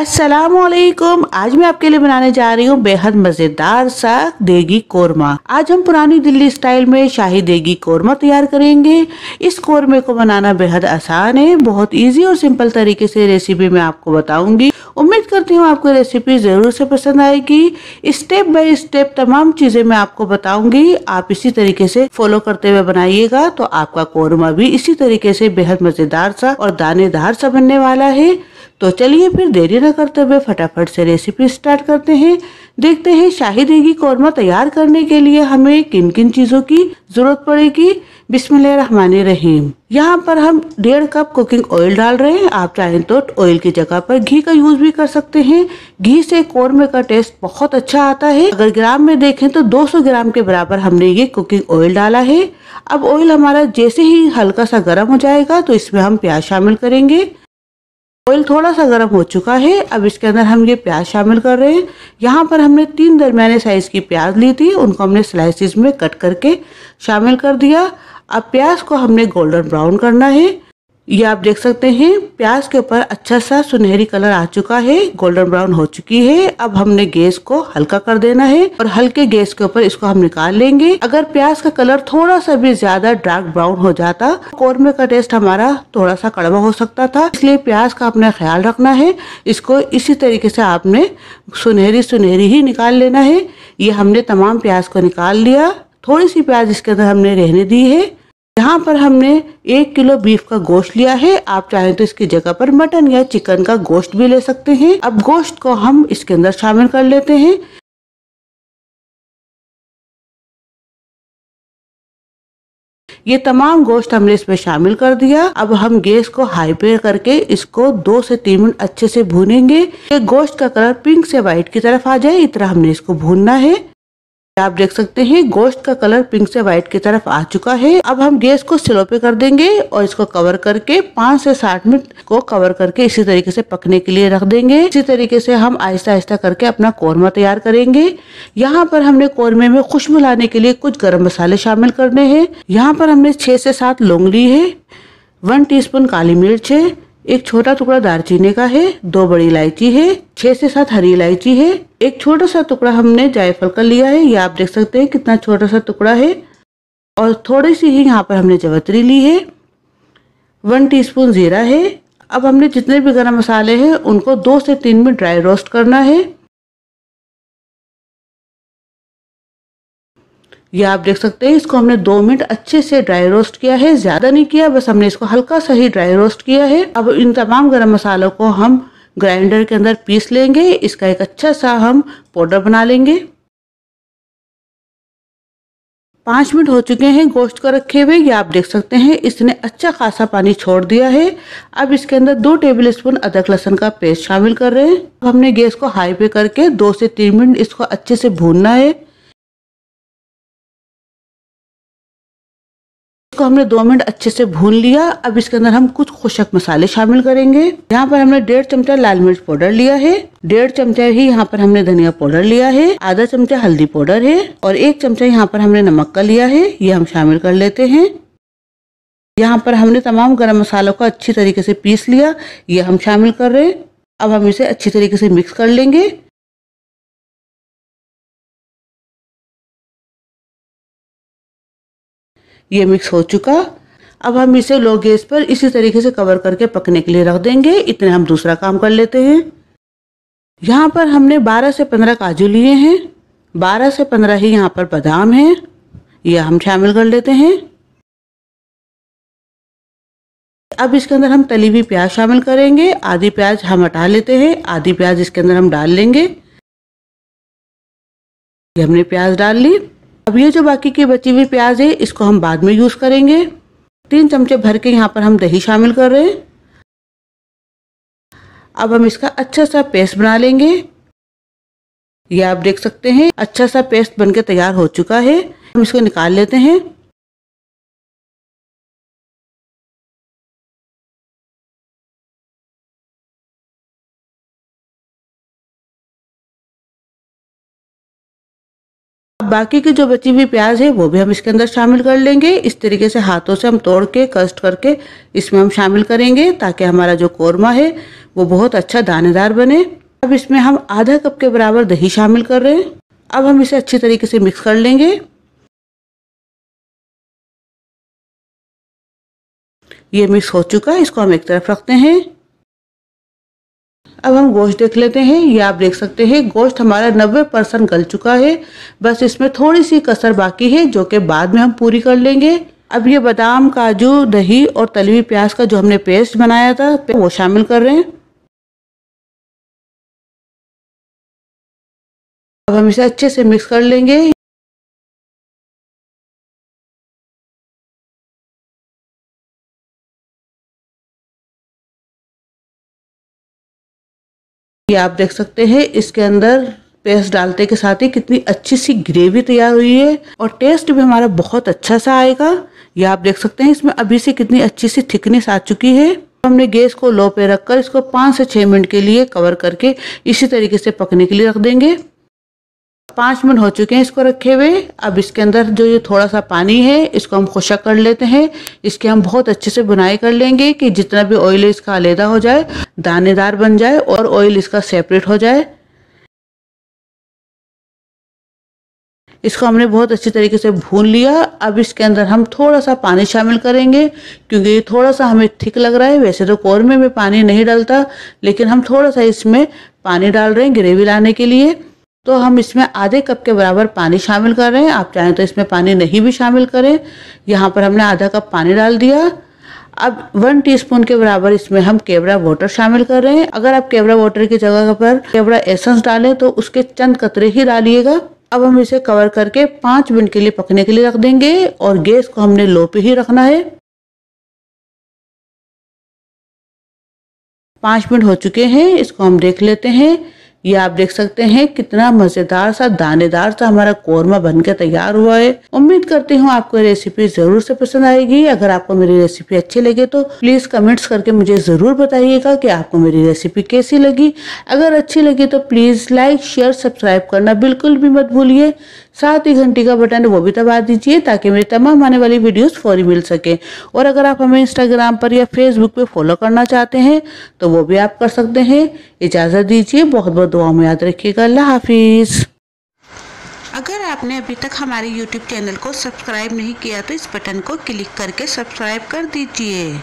वालेकुम आज मैं आपके लिए बनाने जा रही हूँ बेहद मज़ेदार सा देगी कोरमा आज हम पुरानी दिल्ली स्टाइल में शाही देगी कोरमा तैयार करेंगे इस कोरमे को बनाना बेहद आसान है बहुत इजी और सिंपल तरीके से रेसिपी मैं आपको बताऊंगी उम्मीद करती हूँ आपको रेसिपी ज़रूर से पसंद आएगी स्टेप बाय स्टेप तमाम चीज़ें मैं आपको बताऊंगी आप इसी तरीके से फॉलो करते हुए बनाइएगा तो आपका कोरमा भी इसी तरीके से बेहद मज़ेदार सा और दानेदार सा बनने वाला है तो चलिए फिर देरी न करते हुए फटाफट से रेसिपी स्टार्ट करते हैं देखते हैं शाही देगी कौरमा तैयार करने के लिए हमें किन किन चीज़ों की ज़रूरत पड़ेगी रहीम यहाँ पर हम डेढ़ कप कुकिंग ऑयल डाल रहे हैं आप चाहें तो ऑयल की जगह पर घी का यूज भी कर सकते हैं घी से कौरमे का टेस्ट बहुत अच्छा आता है अगर ग्राम में देखें तो 200 ग्राम के बराबर हमने ये कुकिंग ऑयल डाला है अब ऑयल हमारा जैसे ही हल्का सा गर्म हो जाएगा तो इसमें हम प्याज शामिल करेंगे ऑयल थोड़ा सा गर्म हो चुका है अब इसके अंदर हम ये प्याज शामिल कर रहे हैं यहाँ पर हमने तीन दरमियाने साइज़ की प्याज ली थी उनको हमने स्लाइसिस में कट करके शामिल कर दिया अब प्याज को हमने गोल्डन ब्राउन करना है ये आप देख सकते हैं प्याज के ऊपर अच्छा सा सुनहरी कलर आ चुका है गोल्डन ब्राउन हो चुकी है अब हमने गैस को हल्का कर देना है और हल्के गैस के ऊपर इसको हम निकाल लेंगे अगर प्याज का कलर थोड़ा सा भी ज्यादा डार्क ब्राउन हो जाता तो कौरमे का टेस्ट हमारा थोड़ा सा कड़वा हो सकता था इसलिए प्याज का आपने ख्याल रखना है इसको इसी तरीके से आपने सुनहरी सुनहरी ही निकाल लेना है ये हमने तमाम प्याज को निकाल लिया थोड़ी सी प्याज इसके अंदर हमने रहने दी है यहाँ पर हमने एक किलो बीफ का गोश्त लिया है आप चाहें तो इसकी जगह पर मटन या चिकन का गोश्त भी ले सकते हैं अब गोश्त को हम इसके अंदर शामिल कर लेते हैं ये तमाम गोश्त हमने इसमें शामिल कर दिया अब हम गैस को हाई पे करके इसको दो से तीन मिनट अच्छे से भूनेंगे ये गोश्त का कलर पिंक से व्हाइट की तरफ आ जाए इस तरह हमने इसको भूनना है आप देख सकते हैं गोश्त का कलर पिंक से व्हाइट की तरफ आ चुका है अब हम गैस को सिलो पे कर देंगे और इसको कवर करके पांच से साठ मिनट को कवर करके इसी तरीके से पकने के लिए रख देंगे इसी तरीके से हम आहिस्ता आहिस्ता करके अपना कौरमा तैयार करेंगे यहाँ पर हमने कौरमे में खुशबू लाने के लिए कुछ गर्म मसाले शामिल करने हैं यहाँ पर हमने छह से सात लोंग ली है वन टी काली मिर्च है एक छोटा टुकड़ा दालचीनी का है दो बड़ी इलायची है छह से सात हरी इलायची है एक छोटा सा टुकड़ा हमने जायफल का लिया है ये आप देख सकते हैं कितना छोटा सा टुकड़ा है और थोड़ी सी ही यहाँ पर हमने जवतरी ली है वन टीस्पून ज़ीरा है अब हमने जितने भी गरम मसाले हैं उनको दो से तीन मिनट ड्राई रोस्ट करना है ये आप देख सकते हैं इसको हमने दो मिनट अच्छे से ड्राई रोस्ट किया है ज्यादा नहीं किया बस हमने इसको हल्का सा ही ड्राई रोस्ट किया है अब इन तमाम गर्म मसालों को हम ग्राइंडर के अंदर पीस लेंगे इसका एक अच्छा सा हम पाउडर बना लेंगे पाँच मिनट हो चुके हैं गोश्त को रखे हुए ये आप देख सकते हैं इसने अच्छा खासा पानी छोड़ दिया है अब इसके अंदर दो टेबल स्पून अदरक लहसन का पेस्ट शामिल कर रहे हैं हमने गैस को हाई पे करके दो से तीन मिनट इसको अच्छे से भूनना है इसको हमने दो मिनट अच्छे से भून लिया अब इसके अंदर हम कुछ खुशक मसाले शामिल करेंगे यहाँ पर हमने डेढ़ चमचा लाल मिर्च पाउडर लिया है डेढ़ चमचा ही यहाँ पर हमने धनिया पाउडर लिया है आधा चमचा हल्दी पाउडर है और एक चमचा यहाँ पर हमने नमक का लिया है ये हम शामिल कर लेते हैं यहाँ पर हमने तमाम गर्म मसालों को अच्छी तरीके से पीस लिया ये हम शामिल कर रहे हैं अब हम इसे अच्छी तरीके से मिक्स कर लेंगे ये मिक्स हो चुका अब हम इसे लो गैस पर इसी तरीके से कवर करके पकने के लिए रख देंगे इतने हम दूसरा काम कर लेते हैं यहाँ पर हमने 12 से 15 काजू लिए हैं 12 से 15 ही यहाँ पर बादाम हैं यह हम शामिल कर लेते हैं अब इसके अंदर हम तली हुई प्याज शामिल करेंगे आधी प्याज हम हटा लेते हैं आधी प्याज इसके अंदर हम डाल लेंगे ये हमने प्याज डाल ली अब ये जो बाकी की बची हुई प्याज है इसको हम बाद में यूज़ करेंगे तीन चमचे भर के यहाँ पर हम दही शामिल कर रहे हैं अब हम इसका अच्छा सा पेस्ट बना लेंगे ये आप देख सकते हैं अच्छा सा पेस्ट बनके तैयार हो चुका है हम इसको निकाल लेते हैं बाकी की जो बची हुई प्याज है वो भी हम इसके अंदर शामिल कर लेंगे इस तरीके से हाथों से हम तोड़ के कष्ट करके इसमें हम शामिल करेंगे ताकि हमारा जो कोरमा है वो बहुत अच्छा दानेदार बने अब इसमें हम आधा कप के बराबर दही शामिल कर रहे हैं अब हम इसे अच्छे तरीके से मिक्स कर लेंगे ये मिक्स हो चुका है इसको हम एक तरफ रखते हैं अब हम गोश्त देख लेते हैं ये आप देख सकते हैं गोश्त हमारा 90 परसेंट गल चुका है बस इसमें थोड़ी सी कसर बाकी है जो कि बाद में हम पूरी कर लेंगे अब ये बादाम काजू दही और तलवी प्याज का जो हमने पेस्ट बनाया था वो शामिल कर रहे हैं अब हम इसे अच्छे से मिक्स कर लेंगे ये आप देख सकते हैं इसके अंदर पेस्ट डालते के साथ ही कितनी अच्छी सी ग्रेवी तैयार हुई है और टेस्ट भी हमारा बहुत अच्छा सा आएगा ये आप देख सकते हैं इसमें अभी से कितनी अच्छी सी थिकनेस आ चुकी है हमने गैस को लो पे रखकर इसको पाँच से छः मिनट के लिए कवर करके इसी तरीके से पकने के लिए रख देंगे पाँच मिनट हो चुके हैं इसको रखे हुए अब इसके अंदर जो ये थोड़ा सा पानी है इसको हम खुशक कर लेते हैं इसकी हम बहुत अच्छे से बुनाई कर लेंगे कि जितना भी ऑयल इसका अलहदा हो जाए दानेदार बन जाए और ऑयल इसका सेपरेट हो जाए इसको हमने बहुत अच्छे तरीके से भून लिया अब इसके अंदर हम थोड़ा सा पानी शामिल करेंगे क्योंकि ये थोड़ा सा हमें थिक लग रहा है वैसे तो कौरमे में पानी नहीं डालता लेकिन हम थोड़ा सा इसमें पानी डाल रहे हैं ग्रेवी लाने के लिए तो हम इसमें आधे कप के बराबर पानी शामिल कर रहे हैं आप चाहें तो इसमें पानी नहीं भी शामिल करें यहाँ पर हमने आधा कप पानी डाल दिया अब वन टीस्पून के बराबर इसमें हम केवड़ा वाटर शामिल कर रहे हैं अगर आप केवड़ा वाटर की जगह पर केवड़ा एसेंस डालें तो उसके चंद कतरे ही डालिएगा अब हम इसे कवर करके पाँच मिनट के लिए पकने के लिए रख देंगे और गैस को हमने लो पे ही रखना है पाँच मिनट हो चुके हैं इसको हम देख लेते हैं ये आप देख सकते हैं कितना मजेदार सा दानेदार सा हमारा कोरमा बनकर तैयार हुआ है उम्मीद करती हूँ आपको ये रेसिपी जरूर से पसंद आएगी अगर आपको मेरी रेसिपी अच्छी लगे तो प्लीज कमेंट्स करके मुझे जरूर बताइएगा कि आपको मेरी रेसिपी कैसी लगी अगर अच्छी लगी तो प्लीज लाइक शेयर सब्सक्राइब करना बिल्कुल भी मत भूलिए साथ ही घंटी का बटन वो भी दबा दीजिए ताकि मेरी तमाम आने वाली वीडियोस फौरी मिल सके और अगर आप हमें इंस्टाग्राम पर या फेसबुक पर फॉलो करना चाहते हैं तो वो भी आप कर सकते हैं इजाज़त दीजिए बहुत बहुत दुआ में याद रखिएगा अल्लाह हाफिज़ अगर आपने अभी तक हमारे YouTube चैनल को सब्सक्राइब नहीं किया तो इस बटन को क्लिक करके सब्सक्राइब कर दीजिए